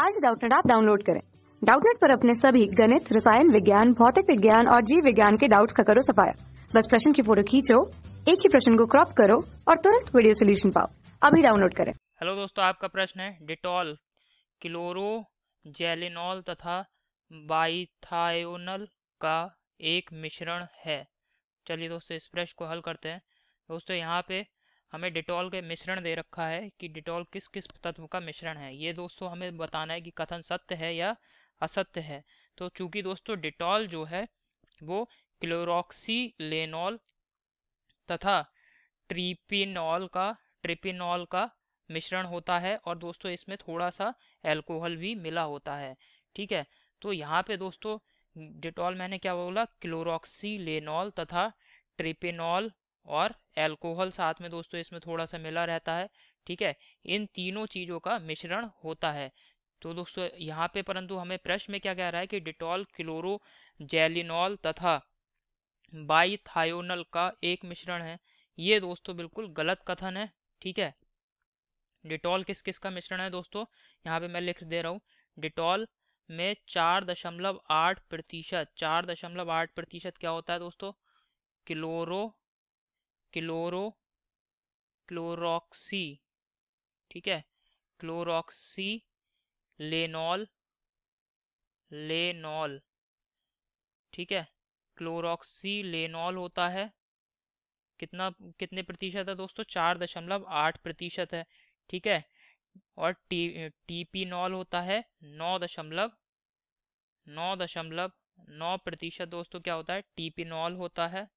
आज डाउटनेट आप डाउनलोड करें डाउटनेट पर अपने सभी गणित रसायन विज्ञान भौतिक विज्ञान और जीव विज्ञान के डाउट्स का करो सफाया बस प्रश्न की फोटो खींचो एक ही प्रश्न को क्रॉप करो और तुरंत वीडियो सोल्यूशन पाओ अभी डाउनलोड करें हेलो दोस्तों आपका प्रश्न है डिटॉल क्लोरो जेलिनॉल तथा बाइथायोनल का एक मिश्रण है चलिए दोस्तों इस प्रश्न को हल करते हैं दोस्तों यहाँ पे हमें डिटॉल के मिश्रण दे रखा है कि डिटॉल किस किस तत्व का मिश्रण है ये दोस्तों हमें बताना है कि कथन सत्य है या असत्य है तो चूंकि दोस्तों डिटॉल जो है वो लेनॉल तथा ट्रिपिनॉल का ट्रिपिनॉल का मिश्रण होता है और दोस्तों इसमें थोड़ा सा एल्कोहल भी मिला होता है ठीक है तो यहाँ पे दोस्तों डिटॉल मैंने क्या बोला लेनॉल तथा ट्रिपिनॉल और एल्कोहल साथ में दोस्तों इसमें थोड़ा सा मिला रहता है ठीक है इन तीनों चीज़ों का मिश्रण होता है तो दोस्तों यहाँ पे परंतु हमें प्रश्न में क्या कह रहा है कि डिटॉल क्लोरो जेलिनॉल तथा बाईथायोनल का एक मिश्रण है ये दोस्तों बिल्कुल गलत कथन है ठीक है डिटॉल किस किस का मिश्रण है दोस्तों यहाँ पे मैं लिख दे रहा हूँ डिटॉल में चार दशमलव आठ प्रतिशत चार दशमलव आठ प्रतिशत क्या होता है दोस्तों क्लोरो क्लोरो क्लोरोक्सी ठीक है क्लोरोक्सी लेनॉल लेनॉल ठीक है क्लोरोक्सी लेनॉल होता है कितना कितने प्रतिशत है दोस्तों चार दशमलव आठ प्रतिशत है ठीक है और टी टीपी नॉल होता है नौ दशमलव नौ दशमलव नौ प्रतिशत दोस्तों क्या होता है टीपी नॉल होता है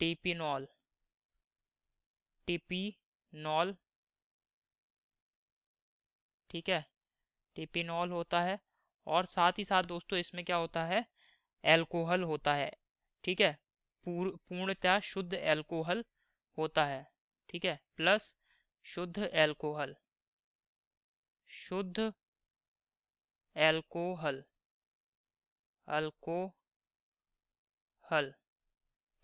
टिपिनॉल टिपिनॉल ठीक है टिपिनॉल होता है और साथ ही साथ दोस्तों इसमें क्या होता है एल्कोहल होता है ठीक है पूर्णतया शुद्ध एल्कोहल होता है ठीक है प्लस शुद्ध एल्कोहल शुद्ध एल्कोहल अल्कोहल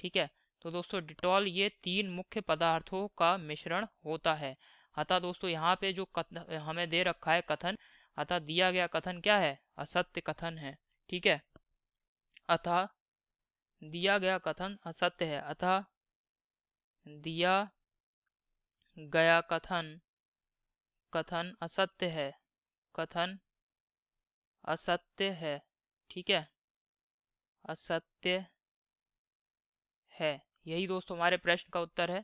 ठीक है तो दोस्तों डिटॉल ये तीन मुख्य पदार्थों का मिश्रण होता है अतः दोस्तों यहाँ पे जो हमें दे रखा है कथन अतः दिया गया कथन क्या है असत्य कथन है ठीक है अतः दिया गया कथन असत्य है अतः दिया गया कथन कथन असत्य है कथन असत्य है ठीक है असत्य है यही दोस्तों हमारे प्रश्न का उत्तर है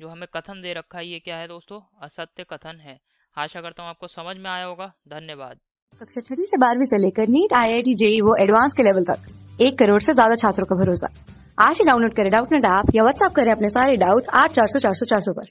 जो हमें कथन दे रखा है ये क्या है दोस्तों असत्य कथन है आशा करता हूँ आपको समझ में आया होगा धन्यवाद कक्षा छठी से बारहवीं से लेकर NEET I I T JEE वो एडवांस के लेवल तक एक करोड़ से ज्यादा छात्रों का भरोसा आज ही डाउनलोड करें डाउट नेट ऐप या व्हाट्सअप करें अपने सारे डाउट्स आठ चार सौ चार सौ चार सौ पर